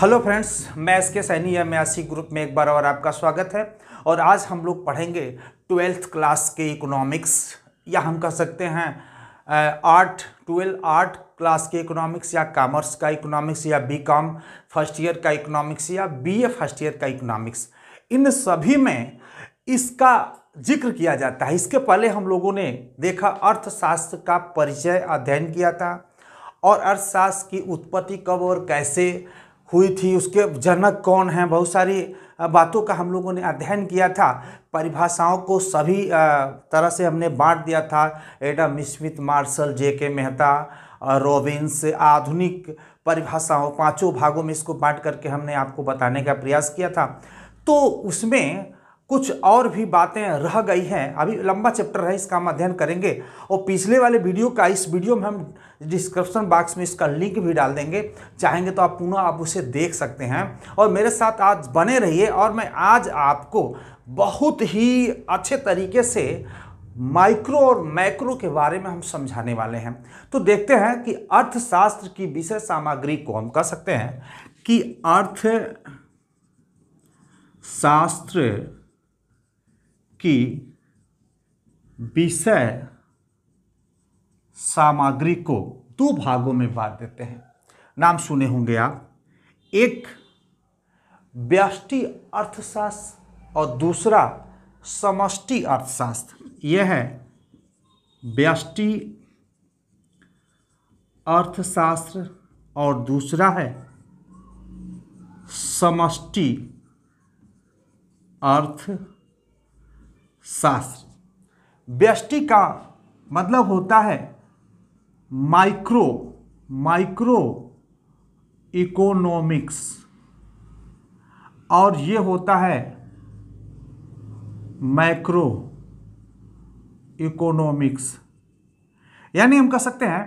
hello friends मैं S के Saini M AC group में एक बार और आपका स्वागत है और आज हम लोग पढ़ेंगे ट्वेल्थ क्लास के इकोनॉमिक्स या हम कह सकते हैं आर्ट ट्वेल्थ आर्ट क्लास के इकोनॉमिक्स या कॉमर्स का इकोनॉमिक्स या बी कॉम फर्स्ट ईयर का इकोनॉमिक्स या बी ए फर्स्ट ईयर का इकोनॉमिक्स इन सभी में इसका जिक्र किया जाता है इसके पहले हम लोगों ने देखा अर्थशास्त्र का परिचय अध्ययन किया था और अर्थशास्त्र की उत्पत्ति कब और कैसे हुई थी उसके जनक कौन हैं बहुत सारी बातों का हम लोगों ने अध्ययन किया था परिभाषाओं को सभी तरह से हमने बांट दिया था एडम स्मिथ मार्शल जे के मेहता रॉबिन्स आधुनिक परिभाषाओं पांचों भागों में इसको बांट करके हमने आपको बताने का प्रयास किया था तो उसमें कुछ और भी बातें रह गई हैं अभी लंबा चैप्टर है इसका हम अध्ययन करेंगे और पिछले वाले वीडियो का इस वीडियो में हम डिस्क्रिप्शन बॉक्स में इसका लिंक भी डाल देंगे चाहेंगे तो आप पुनः आप उसे देख सकते हैं और मेरे साथ आज बने रहिए और मैं आज आपको बहुत ही अच्छे तरीके से माइक्रो और मैक्रो के बारे में हम समझाने वाले हैं तो देखते हैं कि अर्थशास्त्र की विषय सामग्री को हम कह सकते हैं कि अर्थ शास्त्र कि विषय सामग्री को दो भागों में बांट देते हैं नाम सुने होंगे आप एक व्यष्टि अर्थशास्त्र और दूसरा समष्टि अर्थशास्त्र यह है व्यष्टि अर्थशास्त्र और दूसरा है समष्टि अर्थ शास्त्र व्यष्टि का मतलब होता है माइक्रो माइक्रो इकोनॉमिक्स और ये होता है मैक्रो इकोनॉमिक्स यानी हम कह सकते हैं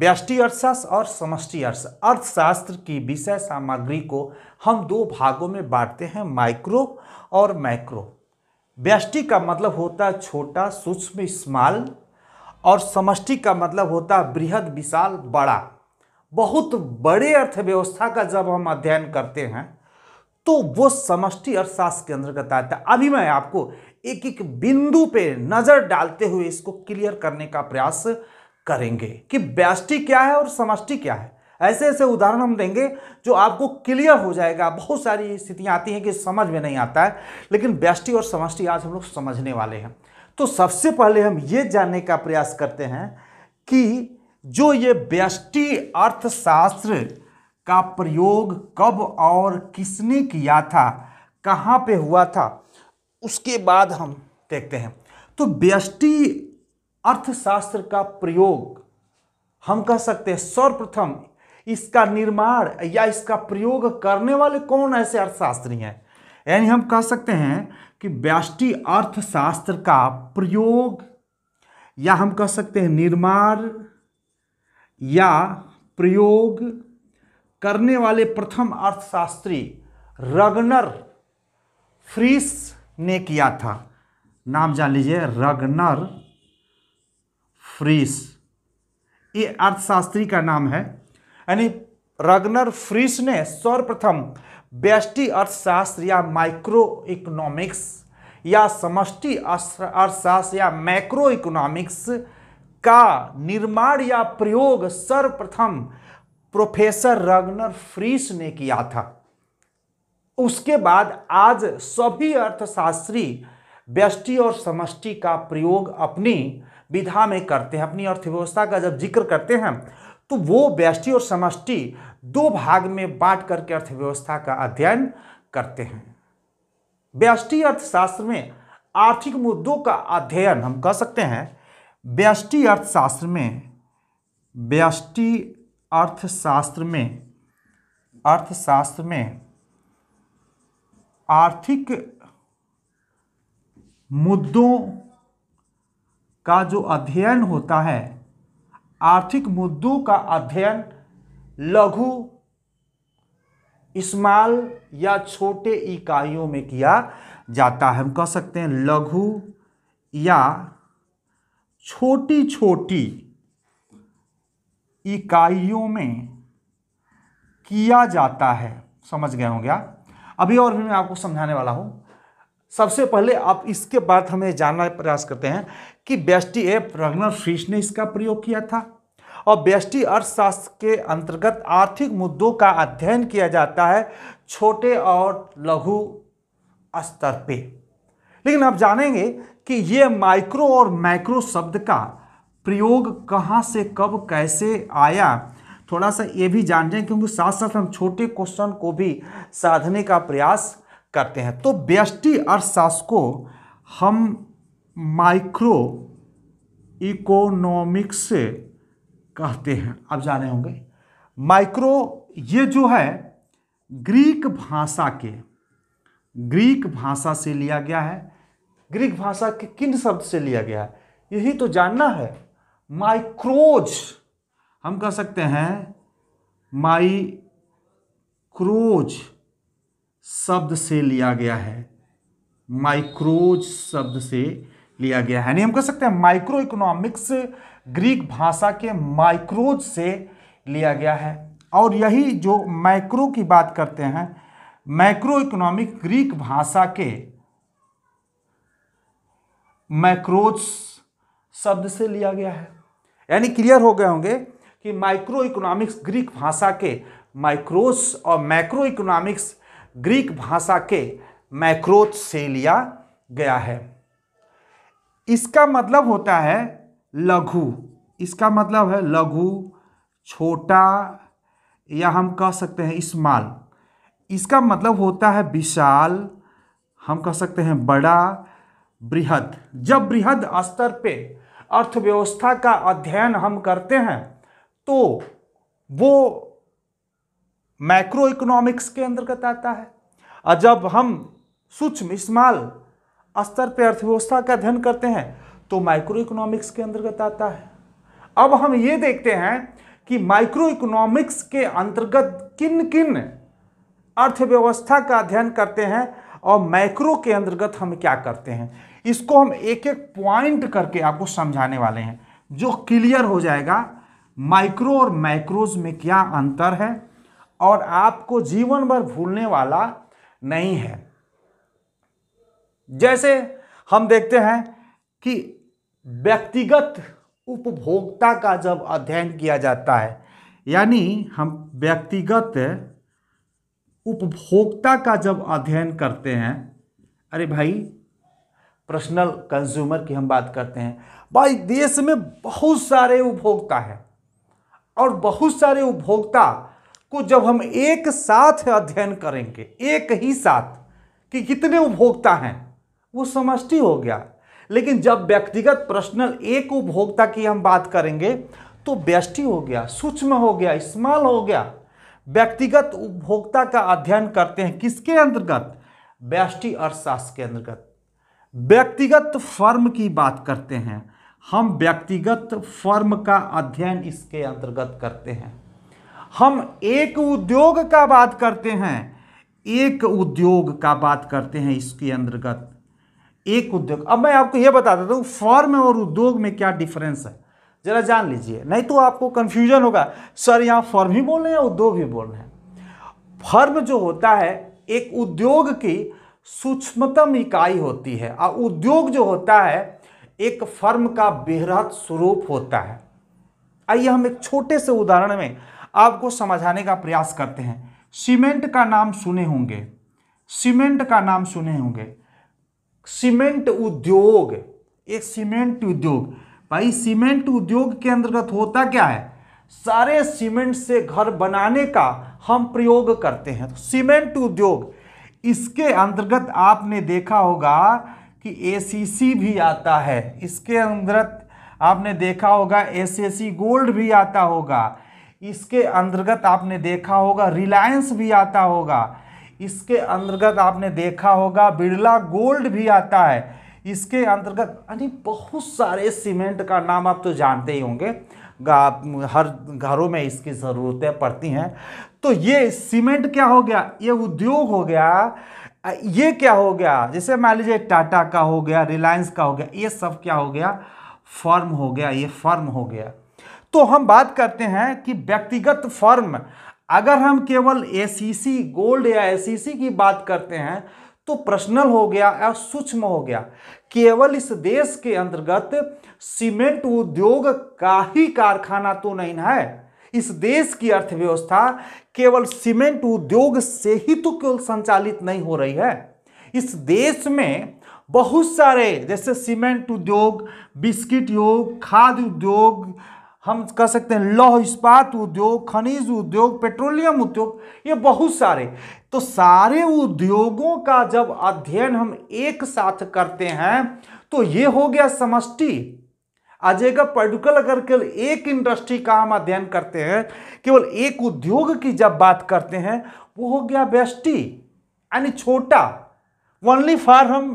व्यष्टि अर्थशास्त्र और समष्टि अर्थशास्त्र अर्थशास्त्र की विषय सामग्री को हम दो भागों में बांटते हैं माइक्रो और मैक्रो व्यष्टि का मतलब होता है छोटा सूक्ष्म स्मॉल और समष्टि का मतलब होता है बृहद विशाल बड़ा बहुत बड़े अर्थव्यवस्था का जब हम अध्ययन करते हैं तो वो समष्टि अर्थशास्त्र के अंतर्गत आता है अभी मैं आपको एक एक बिंदु पे नज़र डालते हुए इसको क्लियर करने का प्रयास करेंगे कि व्यष्टि क्या है और समष्टि क्या है ऐसे ऐसे उदाहरण हम देंगे जो आपको क्लियर हो जाएगा बहुत सारी स्थितियाँ आती हैं कि समझ में नहीं आता है लेकिन व्यष्टि और समष्टि आज हम लोग समझने वाले हैं तो सबसे पहले हम ये जानने का प्रयास करते हैं कि जो ये व्यष्टि अर्थशास्त्र का प्रयोग कब और किसने किया था कहाँ पे हुआ था उसके बाद हम देखते हैं तो व्यष्टि अर्थशास्त्र का प्रयोग हम कह सकते हैं सर्वप्रथम इसका निर्माण या इसका प्रयोग करने वाले कौन ऐसे अर्थशास्त्री हैं यानी हम कह सकते हैं कि व्यष्टि अर्थशास्त्र का प्रयोग या हम कह सकते हैं निर्माण या प्रयोग करने वाले प्रथम अर्थशास्त्री रगनर फ्रीस ने किया था नाम जान लीजिए रगनर फ्रीस ये अर्थशास्त्री का नाम है रगनर फ्रीस ने सर्वप्रथम व्यष्टि अर्थशास्त्र या माइक्रो इकोनॉमिक्स या समष्टि अर्थशास्त्र या मैक्रो इकोनॉमिक्स का निर्माण या प्रयोग सर्वप्रथम प्रोफेसर रगनर फ्रीस ने किया था उसके बाद आज सभी अर्थशास्त्री व्यष्टि और समष्टि का प्रयोग अपनी विधा में करते हैं अपनी अर्थव्यवस्था का जब जिक्र करते हैं तो वो व्यष्टि और समष्टि दो भाग में बांट करके अर्थव्यवस्था का अध्ययन करते हैं व्यष्टि अर्थशास्त्र में आर्थिक मुद्दों का अध्ययन हम कह सकते हैं व्यष्टि अर्थशास्त्र में व्यष्टि अर्थशास्त्र में अर्थशास्त्र में आर्थिक मुद्दों का जो अध्ययन होता है आर्थिक मुद्दों का अध्ययन लघु स्मॉल या छोटे इकाइयों में किया जाता है हम कह सकते हैं लघु या छोटी छोटी इकाइयों में किया जाता है समझ गए होंगे अभी और भी मैं आपको समझाने वाला हूँ सबसे पहले आप इसके बाद हमें जानना प्रयास करते हैं कि बेस्टी एप रगनर फिश ने इसका प्रयोग किया था और व्यष्टि अर्थशास्त्र के अंतर्गत आर्थिक मुद्दों का अध्ययन किया जाता है छोटे और लघु स्तर पे लेकिन आप जानेंगे कि ये माइक्रो और मैक्रो शब्द का प्रयोग कहाँ से कब कैसे आया थोड़ा सा ये भी जान जाए क्योंकि साथ साथ हम छोटे क्वेश्चन को भी साधने का प्रयास करते हैं तो व्यष्टि अर्थशास्त्र को हम माइक्रो इकोनॉमिक्स कहते हैं आप जाने होंगे माइक्रो ये जो है ग्रीक भाषा के ग्रीक भाषा से लिया गया है ग्रीक भाषा के किन शब्द से लिया गया है यही तो जानना है माइक्रोज हम कह सकते हैं माई क्रोज शब्द से लिया गया है माइक्रोज शब्द से लिया गया है यानी हम कह सकते हैं माइक्रो इकोनॉमिक्स ग्रीक भाषा के माइक्रोज से लिया गया है और यही जो माइक्रो की बात करते हैं माइक्रो इकोनॉमिक ग्रीक भाषा के माइक्रोज शब्द से लिया गया है यानी क्लियर हो गए होंगे कि माइक्रो इकोनॉमिक्स ग्रीक भाषा के माइक्रोस और मैक्रो इकोनॉमिक्स ग्रीक भाषा के मैक्रोथ से लिया गया है इसका मतलब होता है लघु इसका मतलब है लघु छोटा या हम कह सकते हैं इस्माल इसका मतलब होता है विशाल हम कह सकते हैं बड़ा बृहद जब बृहद स्तर पे अर्थव्यवस्था का अध्ययन हम करते हैं तो वो मैक्रो इकोनॉमिक्स के अंतर्गत आता है और जब हम सूक्ष्म इस्माल स्तर पे अर्थव्यवस्था का अध्ययन करते हैं तो माइक्रो इकोनॉमिक्स के अंतर्गत आता है अब हम ये देखते हैं कि माइक्रो इकोनॉमिक्स के अंतर्गत किन किन अर्थव्यवस्था का अध्ययन करते हैं और माइक्रो के अंतर्गत हम क्या करते हैं इसको हम एक एक पॉइंट करके आपको समझाने वाले हैं जो क्लियर हो जाएगा माइक्रो और माइक्रोज में क्या अंतर है और आपको जीवन भर भूलने वाला नहीं है जैसे हम देखते हैं कि व्यक्तिगत उपभोक्ता का जब अध्ययन किया जाता है यानी हम व्यक्तिगत उपभोक्ता का जब अध्ययन करते हैं अरे भाई पर्सनल कंज्यूमर की हम बात करते हैं भाई देश में बहुत सारे उपभोक्ता हैं और बहुत सारे उपभोक्ता को जब हम एक साथ अध्ययन करेंगे एक ही साथ कि कितने उपभोक्ता हैं वो समष्टि हो गया लेकिन जब व्यक्तिगत पर्सनल एक उपभोक्ता की हम बात करेंगे तो व्यष्टि हो गया सूक्ष्म हो गया स्मॉल हो गया व्यक्तिगत उपभोक्ता का अध्ययन करते हैं किसके अंतर्गत व्यष्टि अर्थशास्त्र के अंतर्गत व्यक्तिगत फर्म की बात करते हैं हम व्यक्तिगत फर्म का अध्ययन इसके अंतर्गत करते हैं हम एक उद्योग का बात करते हैं एक उद्योग का बात करते हैं इसके अंतर्गत एक उद्योग अब मैं आपको यह बता देता हूँ फॉर्म और उद्योग में क्या डिफरेंस है जरा जान लीजिए नहीं तो आपको कंफ्यूजन होगा सर यहाँ फॉर्म ही बोल रहे हैं उद्योग ही बोल रहे हैं फर्म जो होता है एक उद्योग की सूक्ष्मतम इकाई होती है और उद्योग जो होता है एक फर्म का बेहद स्वरूप होता है आइए हम एक छोटे से उदाहरण में आपको समझाने का प्रयास करते हैं सीमेंट का नाम सुने होंगे सीमेंट का नाम सुने होंगे सीमेंट उद्योग एक सीमेंट उद्योग भाई सीमेंट उद्योग के अंतर्गत होता क्या है सारे सीमेंट से घर बनाने का हम प्रयोग करते हैं तो सीमेंट उद्योग इसके अंतर्गत आपने देखा होगा कि एसीसी भी आता है इसके अंतर्गत आपने देखा होगा एसएससी गोल्ड भी आता होगा इसके अंतर्गत आपने देखा होगा रिलायंस भी आता होगा इसके अंतर्गत आपने देखा होगा बिरला गोल्ड भी आता है इसके अंतर्गत यानी बहुत सारे सीमेंट का नाम आप तो जानते ही होंगे हर घरों में इसकी ज़रूरतें पड़ती हैं तो ये सीमेंट क्या हो गया ये उद्योग हो गया ये क्या हो गया जैसे मान लीजिए टाटा का हो गया रिलायंस का हो गया ये सब क्या हो गया फर्म हो गया ये फर्म हो गया तो हम बात करते हैं कि व्यक्तिगत फर्म अगर हम केवल एसीसी गोल्ड या एसीसी की बात करते हैं तो प्रश्नल हो गया या सूक्ष्म हो गया केवल इस देश के अंतर्गत सीमेंट उद्योग का ही कारखाना तो नहीं है इस देश की अर्थव्यवस्था केवल सीमेंट उद्योग से ही तो केवल संचालित नहीं हो रही है इस देश में बहुत सारे जैसे सीमेंट उद्योग बिस्किट उद्योग खाद्य उद्योग हम कह सकते हैं लौह इस्पात उद्योग खनिज उद्योग पेट्रोलियम उद्योग ये बहुत सारे तो सारे उद्योगों का जब अध्ययन हम एक साथ करते हैं तो ये हो गया समष्टि अजेगा पर्टिकुलर अगर केवल एक इंडस्ट्री का हम अध्ययन करते हैं केवल एक उद्योग की जब बात करते हैं वो हो गया व्यष्टि यानी छोटा ओनली फॉर हम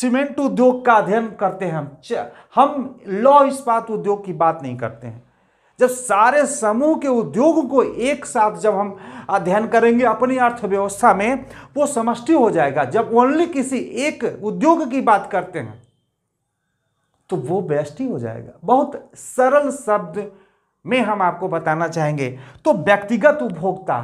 सीमेंट उद्योग का अध्ययन करते हैं हम हम लौह इस्पात उद्योग की बात नहीं करते हैं जब सारे समूह के उद्योग को एक साथ जब हम अध्ययन करेंगे अपनी अर्थव्यवस्था में वो समष्टि हो जाएगा जब ओनली किसी एक उद्योग की बात करते हैं तो वो व्यष्टि हो जाएगा बहुत सरल शब्द में हम आपको बताना चाहेंगे तो व्यक्तिगत उपभोक्ता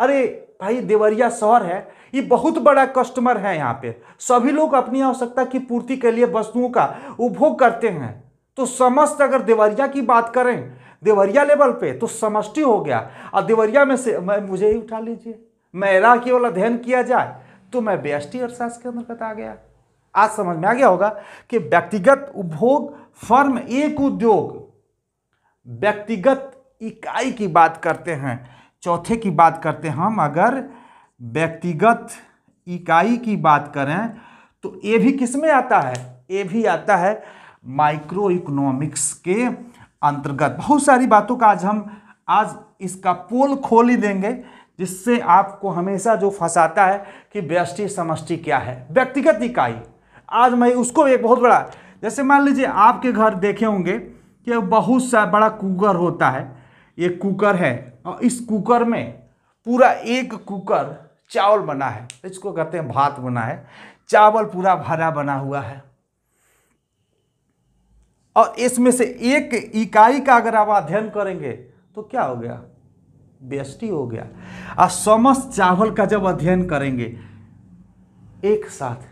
अरे भाई देवरिया शहर है ये बहुत बड़ा कस्टमर है यहाँ पे सभी लोग अपनी आवश्यकता की पूर्ति के लिए वस्तुओं का उपभोग करते हैं तो समस्त अगर देवरिया की बात करें देवरिया लेवल पे तो समष्टि हो गया और देवरिया में से मैं मुझे ही उठा लीजिए की केवल अध्ययन किया जाए तो मैं व्यष्टि अर्थशास्त्र के अंतर्गत आ गया आज समझ में आ गया होगा कि व्यक्तिगत उपभोग फर्म एक उद्योग व्यक्तिगत इकाई की बात करते हैं चौथे की बात करते हैं हम अगर व्यक्तिगत इकाई की बात करें तो ये भी किस में आता है ये भी आता है माइक्रो इकोनॉमिक्स के अंतर्गत बहुत सारी बातों का आज हम आज इसका पोल खोल ही देंगे जिससे आपको हमेशा जो फंसाता है कि व्यष्टि समष्टि क्या है व्यक्तिगत इकाई आज मैं उसको एक बहुत बड़ा जैसे मान लीजिए आपके घर देखे होंगे कि बहुत सा बड़ा कुकर होता है ये कुकर है और इस कुकर में पूरा एक कुकर चावल बना है इसको कहते हैं भात बना है चावल पूरा भरा बना हुआ है और इसमें से एक इकाई का अगर आप अध्ययन करेंगे तो क्या हो गया बेस्टी हो गया और समस्त चावल का जब अध्ययन करेंगे एक साथ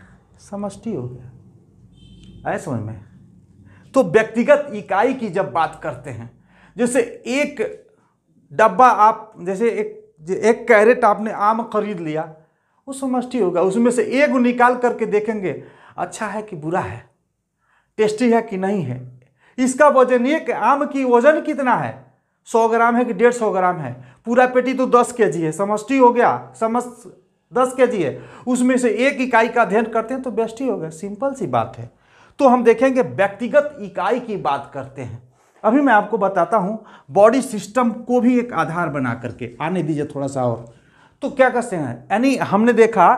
समष्टि हो गया आया समझ में तो व्यक्तिगत इकाई की जब बात करते हैं जैसे एक डब्बा आप जैसे एक एक कैरेट आपने आम खरीद लिया वो समष्टि होगा उसमें से एक निकाल करके देखेंगे अच्छा है कि बुरा है टेस्टी है कि नहीं है इसका वजन एक आम की वजन कितना है सौ ग्राम है कि डेढ़ सौ ग्राम है पूरा पेटी तो दस के जी है समष्टि हो गया समस्त दस के जी है उसमें से एक इकाई का अध्ययन करते हैं तो बेस्ट ही हो गया सिंपल सी बात है तो हम देखेंगे व्यक्तिगत इकाई की बात करते हैं अभी मैं आपको बताता हूँ बॉडी सिस्टम को भी एक आधार बना करके आने दीजिए थोड़ा सा और तो क्या कहते हैं यानी हमने देखा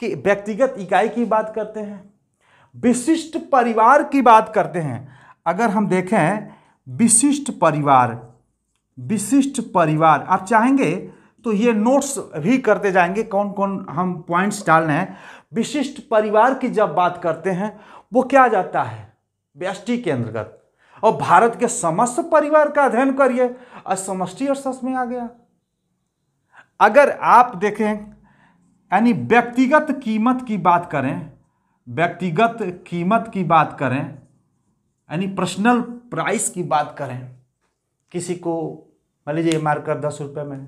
कि व्यक्तिगत इकाई की बात करते हैं विशिष्ट परिवार की बात करते हैं अगर हम देखें विशिष्ट परिवार विशिष्ट परिवार आप चाहेंगे तो ये नोट्स भी करते जाएंगे कौन कौन हम पॉइंट्स डाल रहे हैं विशिष्ट परिवार की जब बात करते हैं वो क्या जाता है व्यष्टि के अंतर्गत और भारत के समस्त परिवार का अध्ययन करिए और सस में आ गया अगर आप देखें यानी व्यक्तिगत कीमत की बात करें व्यक्तिगत कीमत की बात करें यानी पर्सनल प्राइस की बात करें किसी को मान लीजिए एम कर दस रुपये में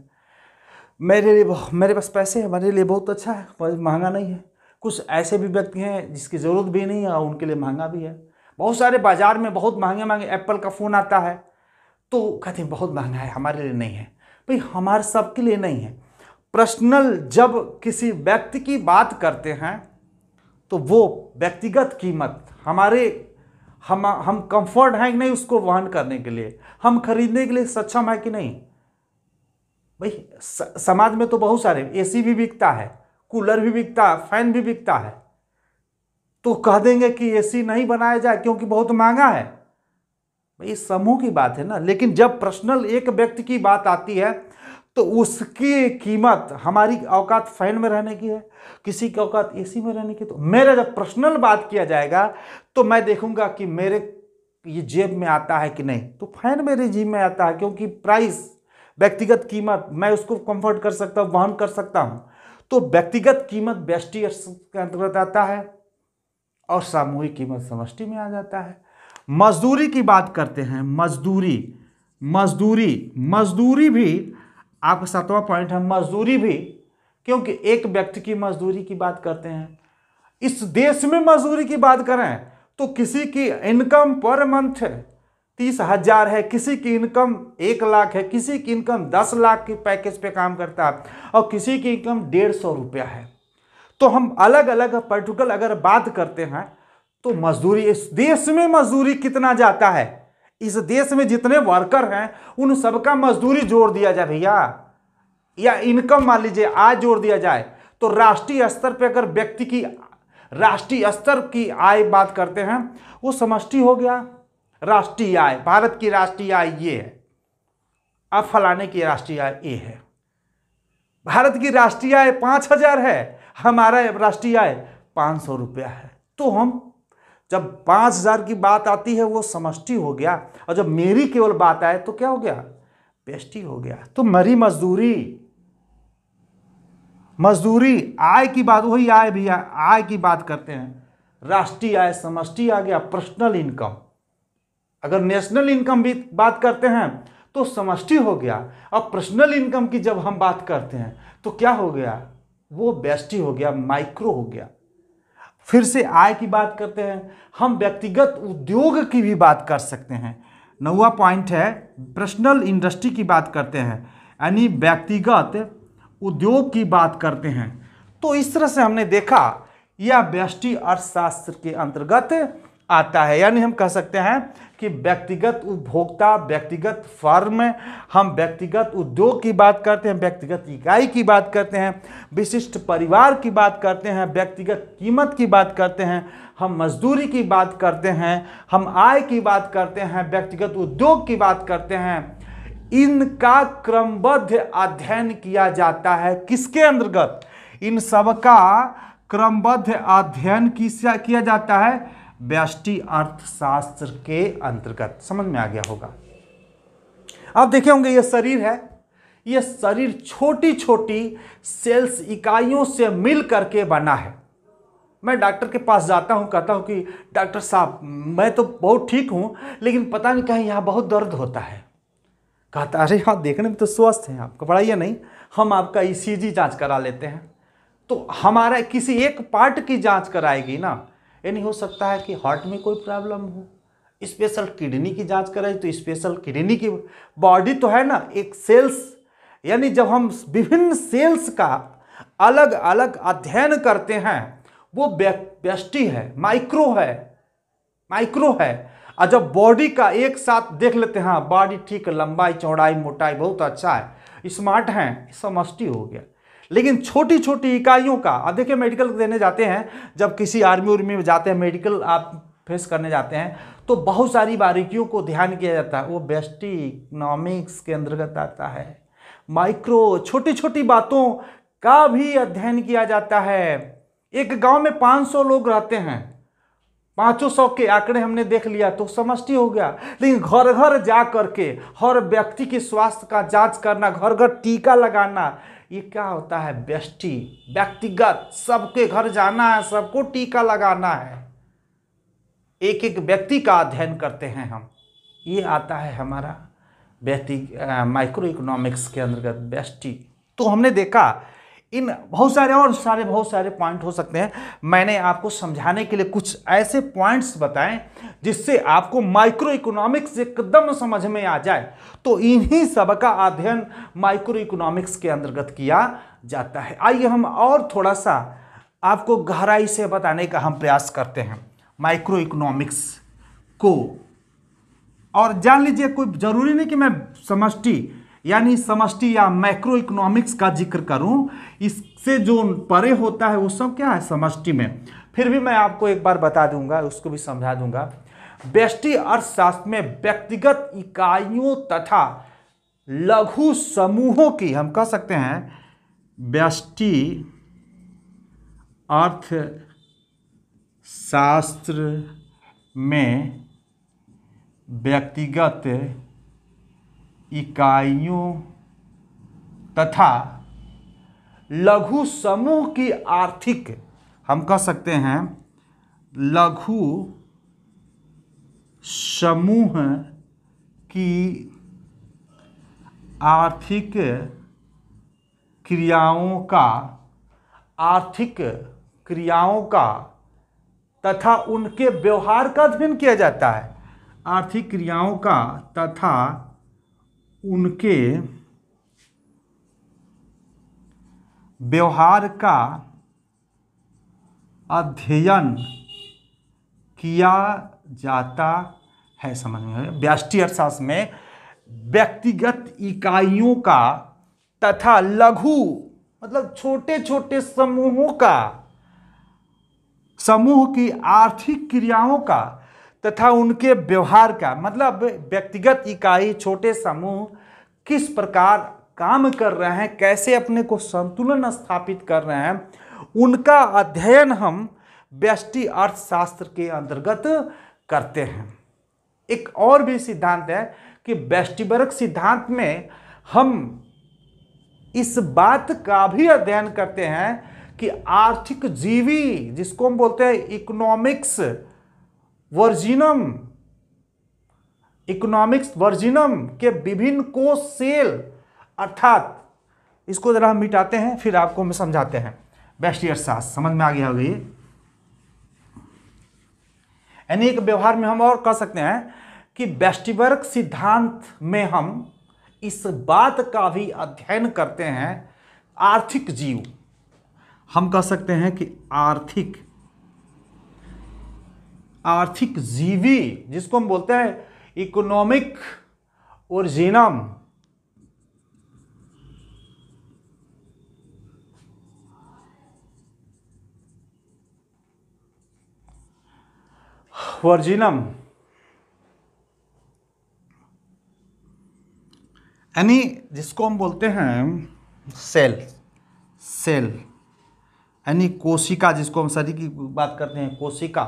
मेरे लिए मेरे पास पैसे हैं मेरे लिए बहुत अच्छा है पर महंगा नहीं है कुछ ऐसे भी व्यक्ति हैं जिसकी ज़रूरत भी नहीं है और उनके लिए महंगा भी है बहुत सारे बाज़ार में बहुत महंगे महंगे एप्पल का फ़ोन आता है तो कहते हैं बहुत महंगा है हमारे लिए नहीं है भाई हमारे सब के लिए नहीं है पर्सनल जब किसी व्यक्ति की बात करते हैं तो वो व्यक्तिगत कीमत हमारे हम हम कंफर्ट हैं कि नहीं उसको वहन करने के लिए हम खरीदने के लिए सक्षम है कि नहीं भाई समाज में तो बहुत सारे एसी भी बिकता है कूलर भी बिकता है फैन भी बिकता है तो कह देंगे कि एसी नहीं बनाया जाए क्योंकि बहुत महंगा है भाई समूह की बात है ना लेकिन जब पर्सनल एक व्यक्ति की बात आती है तो उसकी कीमत हमारी औकात फैन में रहने की है किसी की औकात एसी में रहने की तो मेरा जब पर्सनल बात किया जाएगा तो मैं देखूंगा कि मेरे ये जेब में आता है कि नहीं तो फैन मेरे जेब में आता है क्योंकि प्राइस व्यक्तिगत कीमत मैं उसको कंफर्ट कर सकता हूँ वहन कर सकता हूँ तो व्यक्तिगत कीमत बेस्टी के अंतर्गत आता है और सामूहिक कीमत समष्टि में आ जाता है मजदूरी की बात करते हैं मजदूरी मजदूरी मजदूरी भी आपका सातवां पॉइंट है मजदूरी भी क्योंकि एक व्यक्ति की मजदूरी की बात करते हैं इस देश में मजदूरी की बात करें तो किसी की इनकम पर मंथ तीस हजार है किसी की इनकम एक लाख है किसी की इनकम दस लाख के पैकेज पे काम करता है और किसी की इनकम डेढ़ सौ रुपया है तो हम अलग अलग पर्टिकुलर अगर बात करते हैं तो मजदूरी इस देश में मजदूरी कितना जाता है इस देश में जितने वर्कर हैं उन सबका मजदूरी जोड़ दिया जाए भैया या इनकम मान लीजिए आज जोड़ दिया जाए तो राष्ट्रीय स्तर पर अगर व्यक्ति की राष्ट्रीय स्तर की आय बात करते हैं वो समष्टि हो गया राष्ट्रीय आय भारत की राष्ट्रीय आय ये है अब फलाने की राष्ट्रीय आय ये है भारत की राष्ट्रीय आय पाँच हजार है हमारा राष्ट्रीय आय पाँच सौ रुपया है तो हम जब पाँच हजार की बात आती है वो समष्टि हो गया और जब मेरी केवल बात आए तो क्या हो गया पेस्टी हो गया तो मरी मजदूरी मजदूरी आय की बात वही आय भी आय की बात करते हैं राष्ट्रीय आय समष्टि आ गया पर्सनल इनकम अगर नेशनल इनकम भी बात करते हैं तो समष्टि हो गया अब पर्सनल इनकम की जब हम बात करते हैं तो क्या हो गया वो बेस्टी हो गया माइक्रो हो गया फिर से आय की बात करते हैं हम व्यक्तिगत उद्योग की भी बात कर सकते हैं नौवा पॉइंट है पर्सनल इंडस्ट्री की बात करते हैं यानी व्यक्तिगत उद्योग की बात करते हैं तो इस तरह से हमने देखा यह व्यष्टि अर्थशास्त्र के अंतर्गत आता है यानी हम कह सकते हैं कि व्यक्तिगत उपभोक्ता व्यक्तिगत फर्म हम व्यक्तिगत उद्योग की बात करते हैं व्यक्तिगत इकाई की बात करते हैं विशिष्ट परिवार की बात करते हैं व्यक्तिगत कीमत की बात करते हैं हम मजदूरी की बात करते हैं हम आय की बात करते हैं व्यक्तिगत उद्योग की बात करते हैं इनका क्रमबद्ध अध्ययन किया जाता है किसके अंतर्गत इन सब का क्रमबद्ध अध्ययन किया जाता है व्यष्टि अर्थशास्त्र के अंतर्गत समझ में आ गया होगा आप देखे होंगे यह शरीर है यह शरीर छोटी छोटी सेल्स इकाइयों से मिल करके बना है मैं डॉक्टर के पास जाता हूँ कहता हूँ कि डॉक्टर साहब मैं तो बहुत ठीक हूँ लेकिन पता नहीं कहीं यहाँ बहुत दर्द होता है कहता अरे हाँ देखने में तो स्वस्थ हैं आपको घबराइए नहीं हम आपका ई e सी जाँच करा लेते हैं तो हमारा किसी एक पार्ट की जाँच कराएगी ना यानी हो सकता है कि हार्ट में कोई प्रॉब्लम हो स्पेशल किडनी की जांच कराई तो स्पेशल किडनी की बॉडी तो है ना एक सेल्स यानी जब हम विभिन्न सेल्स का अलग अलग अध्ययन करते हैं वो व्यष्टि है माइक्रो है माइक्रो है और जब बॉडी का एक साथ देख लेते हैं बॉडी हाँ, ठीक लंबाई चौड़ाई मोटाई बहुत अच्छा है स्मार्ट हैं समष्टि हो गया लेकिन छोटी छोटी इकाइयों का अब देखिए मेडिकल देने जाते हैं जब किसी आर्मी उर्मी में जाते हैं मेडिकल आप फेस करने जाते हैं तो बहुत सारी बारीकियों को ध्यान किया जाता है वो बेस्टी इकोनॉमिक्स के अंतर्गत आता है माइक्रो छोटी छोटी बातों का भी अध्ययन किया जाता है एक गांव में 500 लोग रहते हैं पाँचों सौ के आंकड़े हमने देख लिया तो समष्टि हो गया लेकिन घर घर जा करके हर व्यक्ति के स्वास्थ्य का जांच करना घर घर टीका लगाना ये क्या होता है व्यष्टि व्यक्तिगत सबके घर जाना है सबको टीका लगाना है एक एक व्यक्ति का अध्ययन करते हैं हम ये आता है हमारा व्यक्ति माइक्रो इकोनॉमिक्स के अंतर्गत व्यष्टि तो हमने देखा इन बहुत सारे और सारे बहुत सारे पॉइंट हो सकते हैं मैंने आपको समझाने के लिए कुछ ऐसे पॉइंट्स बताए जिससे आपको माइक्रो इकोनॉमिक्स एकदम समझ में आ जाए तो इन्हीं सब का अध्ययन माइक्रो इकोनॉमिक्स के अंतर्गत किया जाता है आइए हम और थोड़ा सा आपको गहराई से बताने का हम प्रयास करते हैं माइक्रो इकोनॉमिक्स को और जान लीजिए कोई ज़रूरी नहीं कि मैं समष्टि यानी समष्टि या माइक्रो इकोनॉमिक्स का जिक्र करूं इससे जो परे होता है वो सब क्या है समष्टि में फिर भी मैं आपको एक बार बता दूंगा उसको भी समझा दूंगा व्यष्टि अर्थशास्त्र में व्यक्तिगत इकाइयों तथा लघु समूहों की हम कह सकते हैं व्यष्टि अर्थशास्त्र में व्यक्तिगत इकाइयों तथा लघु समूह की आर्थिक हम कह सकते हैं लघु समूह की आर्थिक क्रियाओं का आर्थिक क्रियाओं का तथा उनके व्यवहार का अध्ययन किया जाता है आर्थिक क्रियाओं का तथा उनके व्यवहार का अध्ययन किया जाता है समझ में व्यष्टि अर्थशास्त्र में व्यक्तिगत इकाइयों का तथा लघु मतलब छोटे छोटे समूहों का समूह की आर्थिक क्रियाओं का तथा उनके व्यवहार का मतलब व्यक्तिगत इकाई छोटे समूह किस प्रकार काम कर रहे हैं कैसे अपने को संतुलन स्थापित कर रहे हैं उनका अध्ययन हम व्यष्टि अर्थशास्त्र के अंतर्गत करते हैं एक और भी सिद्धांत है कि व्यष्टिवर्ग सिद्धांत में हम इस बात का भी अध्ययन करते हैं कि आर्थिक जीवी जिसको हम बोलते हैं इकोनॉमिक्स वर्जिनम इकोनॉमिक्स वर्जिनम के विभिन्न को सेल अर्थात इसको ज़रा हम मिटाते हैं फिर आपको हम समझाते हैं बेस्ट ईयर सास समझ में आ गया होगा ये यानी एक व्यवहार में हम और कह सकते हैं कि बेस्टिवर्क सिद्धांत में हम इस बात का भी अध्ययन करते हैं आर्थिक जीव हम कह सकते हैं कि आर्थिक आर्थिक जीवी जिसको हम बोलते हैं इकोनॉमिक और जीनम वर्जिनम यानी जिसको हम बोलते हैं सेल सेल यानी कोशिका जिसको हम सदी की बात करते हैं कोशिका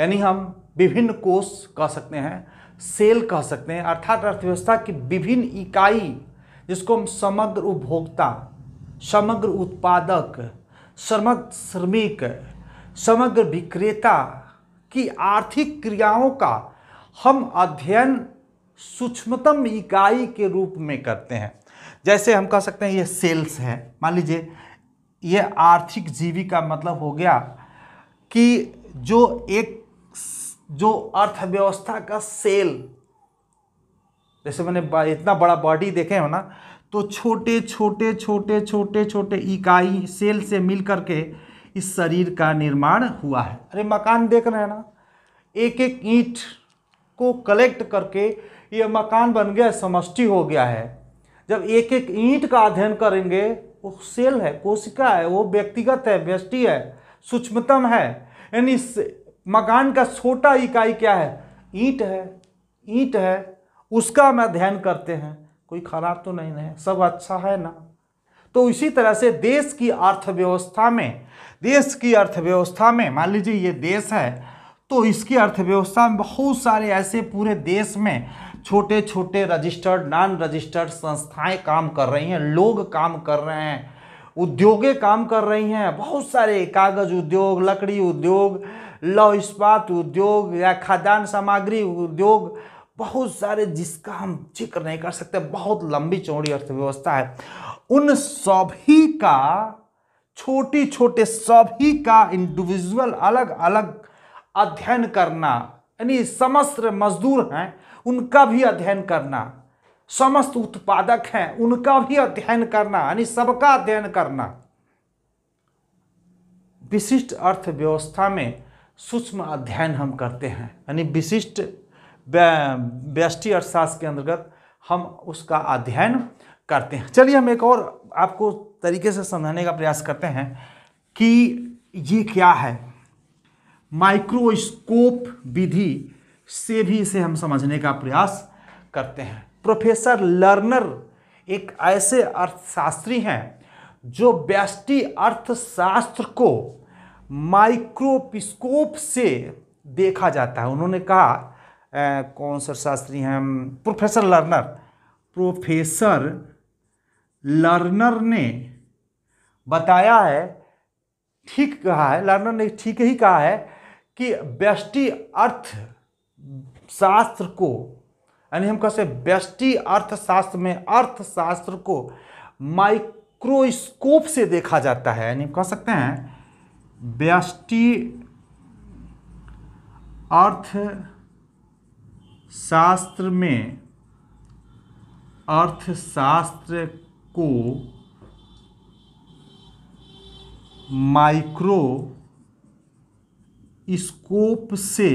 यानी हम विभिन्न कोष कह सकते हैं सेल कह सकते हैं अर्थात अर्थव्यवस्था की विभिन्न इकाई जिसको हम समग्र उपभोक्ता समग्र उत्पादक समग्र श्रमिक समग्र विक्रेता की आर्थिक क्रियाओं का हम अध्ययन सूक्ष्मतम इकाई के रूप में करते हैं जैसे हम कह सकते हैं ये सेल्स है मान लीजिए ये आर्थिक जीवी का मतलब हो गया कि जो एक जो अर्थव्यवस्था का सेल जैसे मैंने इतना बड़ा बॉडी देखे हो ना तो छोटे छोटे छोटे छोटे छोटे इकाई सेल से मिल करके इस शरीर का निर्माण हुआ है अरे मकान देख रहे हैं ना एक एक ईंट को कलेक्ट करके यह मकान बन गया समष्टि हो गया है जब एक एक ईंट का अध्ययन करेंगे वो सेल है कोशिका है वो व्यक्तिगत है व्यष्टि है सूक्ष्मतम है यानी मकान का छोटा इकाई क्या है ईंट है ईंट है उसका मैं अध्ययन करते हैं कोई खराब तो नहीं है सब अच्छा है ना तो इसी तरह से देश की अर्थव्यवस्था में देश की अर्थव्यवस्था में मान लीजिए ये देश है तो इसकी अर्थव्यवस्था में बहुत सारे ऐसे पूरे देश में छोटे छोटे रजिस्टर्ड नॉन रजिस्टर्ड संस्थाएं काम कर रही हैं लोग काम कर रहे हैं उद्योगें काम कर रही हैं बहुत सारे कागज़ उद्योग लकड़ी उद्योग लौ इस्पात उद्योग या खाद्यान्न सामग्री उद्योग बहुत सारे जिसका हम जिक्र नहीं कर सकते बहुत लंबी चौड़ी अर्थव्यवस्था है उन सभी का छोटे छोटे सभी का इंडिविजुअल अलग अलग अध्ययन करना यानी समस्त मजदूर हैं उनका भी अध्ययन करना समस्त उत्पादक हैं उनका भी अध्ययन करना यानी सबका अध्ययन करना विशिष्ट अर्थव्यवस्था में सूक्ष्म अध्ययन हम करते हैं यानी विशिष्ट व्यष्टि अर्थशास्त्र के अंतर्गत हम उसका अध्ययन करते हैं चलिए हम एक और आपको तरीके से समझाने का प्रयास करते हैं कि ये क्या है माइक्रोस्कोप विधि से भी इसे हम समझने का प्रयास करते हैं प्रोफेसर लर्नर एक ऐसे अर्थशास्त्री हैं जो व्यष्टि अर्थशास्त्र को माइक्रोपिस्कोप से देखा जाता है उन्होंने कहा आ, कौन सा शास्त्री हैं प्रोफेसर लर्नर प्रोफेसर लर्नर ने बताया है ठीक कहा है लर्नर ने ठीक ही कहा है कि व्यष्टि अर्थ शास्त्र को यानी हम कहते सकते व्यष्टि अर्थशास्त्र में अर्थशास्त्र को माइक्रोस्कोप से देखा जाता है यानी कह सकते हैं व्यष्टि अर्थशास्त्र में अर्थशास्त्र को माइक्रो स्कोप से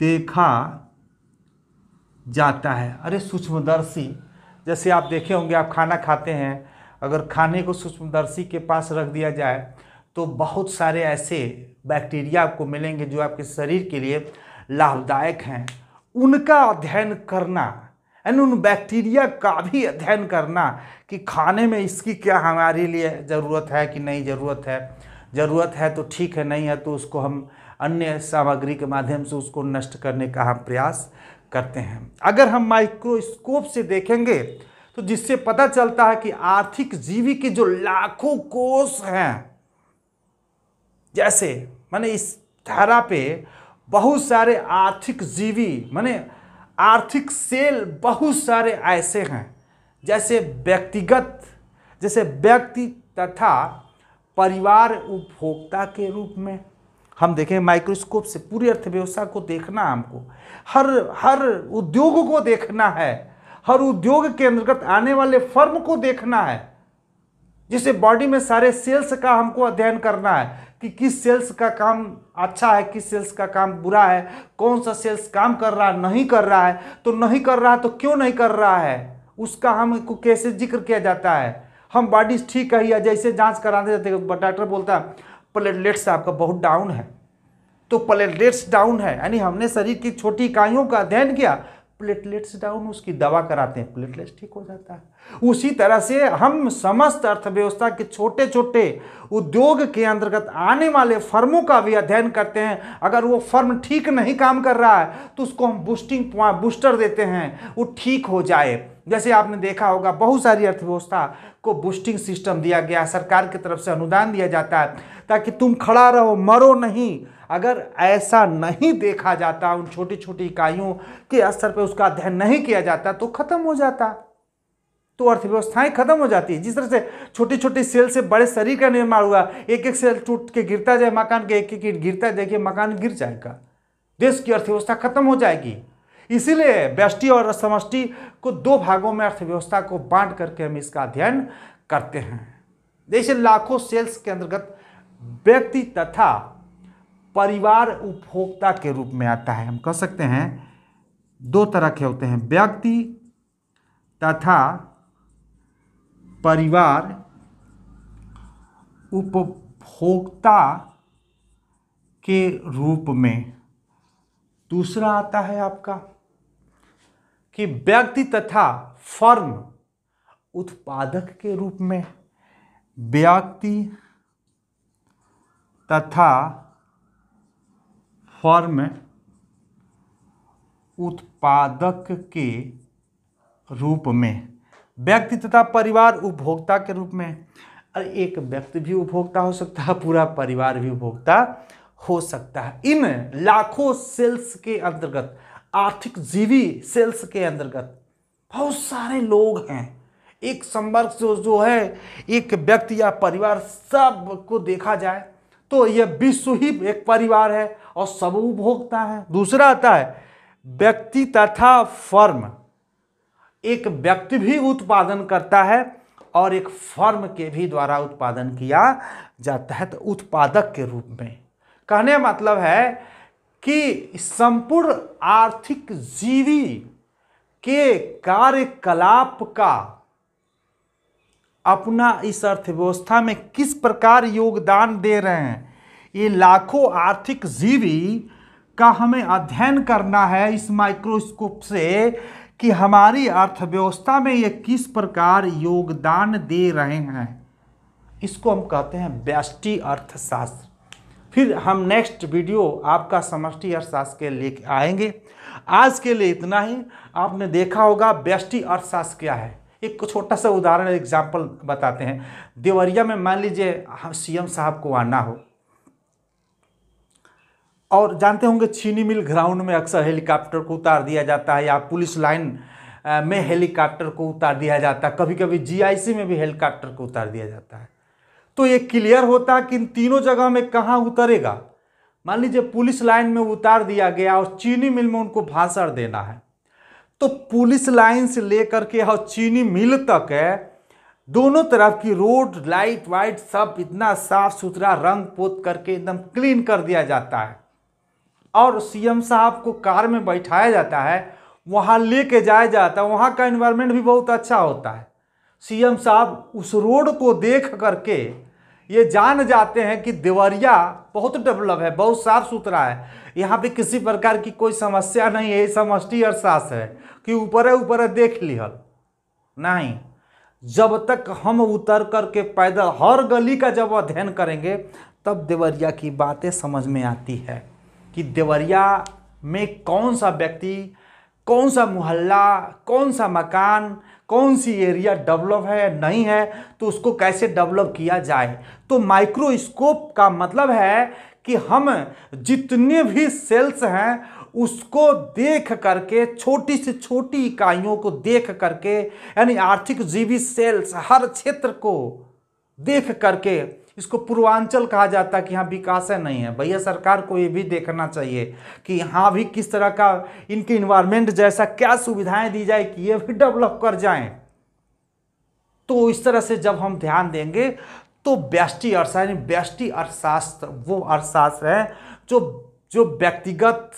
देखा जाता है अरे सूक्ष्मदर्शी जैसे आप देखे होंगे आप खाना खाते हैं अगर खाने को सूक्ष्मदर्शी के पास रख दिया जाए तो बहुत सारे ऐसे बैक्टीरिया आपको मिलेंगे जो आपके शरीर के लिए लाभदायक हैं उनका अध्ययन करना यानी उन बैक्टीरिया का भी अध्ययन करना कि खाने में इसकी क्या हमारे लिए ज़रूरत है कि नहीं ज़रूरत है ज़रूरत है तो ठीक है नहीं है तो उसको हम अन्य सामग्री के माध्यम से उसको नष्ट करने का हम प्रयास करते हैं अगर हम माइक्रोस्कोप से देखेंगे तो जिससे पता चलता है कि आर्थिक जीवी के जो लाखों कोष हैं जैसे माने इस धारा पे बहुत सारे आर्थिक जीवी माने आर्थिक सेल बहुत सारे ऐसे हैं जैसे व्यक्तिगत जैसे व्यक्ति तथा परिवार उपभोक्ता के रूप में हम देखें माइक्रोस्कोप से पूरी अर्थव्यवस्था को देखना हमको हर हर उद्योग को देखना है हर उद्योग के अंतर्गत आने वाले फर्म को देखना है जिसे बॉडी में सारे सेल्स का हमको अध्ययन करना है कि किस सेल्स का काम अच्छा है किस सेल्स का काम बुरा है कौन सा सेल्स काम कर रहा है नहीं कर रहा है तो नहीं कर रहा है तो क्यों नहीं कर रहा है उसका हमको कैसे जिक्र किया जाता है हम बॉडी ठीक है या जैसे जांच कराने जाते हैं डॉक्टर बोलता है प्लेटलेट्स आपका बहुत डाउन है तो प्लेटलेट्स डाउन है यानी हमने शरीर की छोटी इकाइयों का अध्ययन किया प्लेटलेट्स डाउन उसकी दवा कराते हैं प्लेटलेट्स ठीक हो जाता है उसी तरह से हम समस्त अर्थव्यवस्था के छोटे छोटे उद्योग के अंतर्गत आने वाले फर्मों का भी अध्ययन करते हैं अगर वो फर्म ठीक नहीं काम कर रहा है तो उसको हम बूस्टिंग बूस्टर देते हैं वो ठीक हो जाए जैसे आपने देखा होगा बहुत सारी अर्थव्यवस्था को बूस्टिंग सिस्टम दिया गया सरकार की तरफ से अनुदान दिया जाता है ताकि तुम खड़ा रहो मरो नहीं अगर ऐसा नहीं देखा जाता उन छोटी छोटी इकाइयों के स्तर पर उसका अध्ययन नहीं किया जाता तो खत्म हो जाता तो अर्थव्यवस्थाएं खत्म हो जाती है जिस तरह से छोटी छोटी सेल से बड़े शरीर का निर्माण हुआ एक एक सेल टूट के गिरता जाए मकान के एक एक गिरता देखिए मकान गिर जाएगा देश की अर्थव्यवस्था खत्म हो जाएगी इसीलिए व्यष्टि और समष्टि को दो भागों में अर्थव्यवस्था को बांट करके हम इसका अध्ययन करते हैं जैसे लाखों सेल्स के अंतर्गत व्यक्ति तथा परिवार उपभोक्ता के रूप में आता है हम कह सकते हैं दो तरह के होते हैं व्यक्ति तथा परिवार उपभोक्ता के रूप में दूसरा आता है आपका कि व्यक्ति तथा फर्म उत्पादक के रूप में व्यक्ति तथा फर्म उत्पादक के रूप में व्यक्ति तथा परिवार उपभोक्ता के रूप में और एक व्यक्ति भी उपभोक्ता हो सकता है पूरा परिवार भी उपभोक्ता हो सकता है इन लाखों सेल्स के अंतर्गत आर्थिक जीवी सेल्स के अंतर्गत बहुत सारे लोग हैं एक संपर्क जो जो है एक व्यक्ति या परिवार सब को देखा जाए तो यह विश्व ही एक परिवार है और सब उपभोक्ता है दूसरा आता है व्यक्ति तथा फर्म एक व्यक्ति भी उत्पादन करता है और एक फर्म के भी द्वारा उत्पादन किया जाता है तो उत्पादक के रूप में कहने मतलब है कि संपूर्ण आर्थिक जीवी के कार्यकलाप का अपना इस अर्थव्यवस्था में किस प्रकार योगदान दे रहे हैं ये लाखों आर्थिक जीवी का हमें अध्ययन करना है इस माइक्रोस्कोप से कि हमारी अर्थव्यवस्था में ये किस प्रकार योगदान दे रहे हैं इसको हम कहते हैं व्यष्टि अर्थशास्त्र फिर हम नेक्स्ट वीडियो आपका समष्टि अर्थशास्त्र के लेके आएंगे आज के लिए इतना ही आपने देखा होगा व्यष्टि अर्थशास्त्र क्या है एक छोटा सा उदाहरण एग्जाम्पल बताते हैं देवरिया में मान लीजिए सीएम साहब को आना हो और जानते होंगे चीनी मिल ग्राउंड में अक्सर हेलीकॉप्टर को उतार दिया जाता है या पुलिस लाइन में हेलीकॉप्टर को उतार दिया जाता है कभी कभी जीआईसी में भी हेलीकॉप्टर को उतार दिया जाता है तो ये क्लियर होता कि इन तीनों जगह में कहाँ उतरेगा मान लीजिए पुलिस लाइन में उतार दिया गया और चीनी मिल में उनको भाषण देना है तो पुलिस लाइन से लेकर के और चीनी मिल तक है दोनों तरफ की रोड लाइट वाइट सब इतना साफ सुथरा रंग पोत करके एकदम क्लीन कर दिया जाता है और सीएम साहब को कार में बैठाया जाता है वहाँ ले कर जाया जाता है वहाँ का इन्वायरमेंट भी बहुत अच्छा होता है सीएम साहब उस रोड को देख करके ये जान जाते हैं कि देवरिया बहुत डेवलप है बहुत साफ सुथरा है यहाँ पे किसी प्रकार की कोई समस्या नहीं है समष्टि अर्थशास्त्र है कि ऊपर ऊपर देख लिहल नहीं जब तक हम उतर करके पैदल हर गली का जब अध्ययन करेंगे तब देवरिया की बातें समझ में आती है कि देवरिया में कौन सा व्यक्ति कौन सा मोहल्ला कौन सा मकान कौन सी एरिया डेवलप है या नहीं है तो उसको कैसे डेवलप किया जाए तो माइक्रोस्कोप का मतलब है कि हम जितने भी सेल्स हैं उसको देख करके छोटी से छोटी इकाइयों को देख करके यानी आर्थिक जीवी सेल्स हर क्षेत्र को देख करके इसको पूर्वांचल कहा जाता है कि यहाँ विकास है नहीं है भैया सरकार को ये भी देखना चाहिए कि यहाँ भी किस तरह का इनके इन्वायरमेंट जैसा क्या सुविधाएं दी जाए कि ये भी डेवलप कर जाएं तो इस तरह से जब हम ध्यान देंगे तो व्यष्टि अर्थशास्त्र यानी व्यष्टि अर्थशास्त्र वो अर्थशास्त्र है जो जो व्यक्तिगत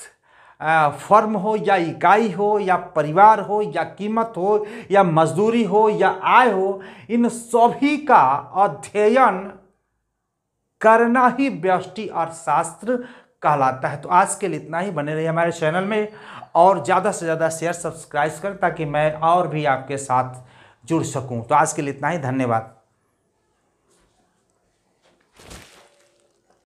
फर्म हो या इकाई हो या परिवार हो या कीमत हो या मजदूरी हो या आय हो इन सभी का अध्ययन करना ही व्यष्टि अर्थशास्त्र कहलाता है तो आज के लिए इतना ही बने रहिए हमारे चैनल में और ज़्यादा से ज़्यादा शेयर सब्सक्राइब करें ताकि मैं और भी आपके साथ जुड़ सकूँ तो आज के लिए इतना ही धन्यवाद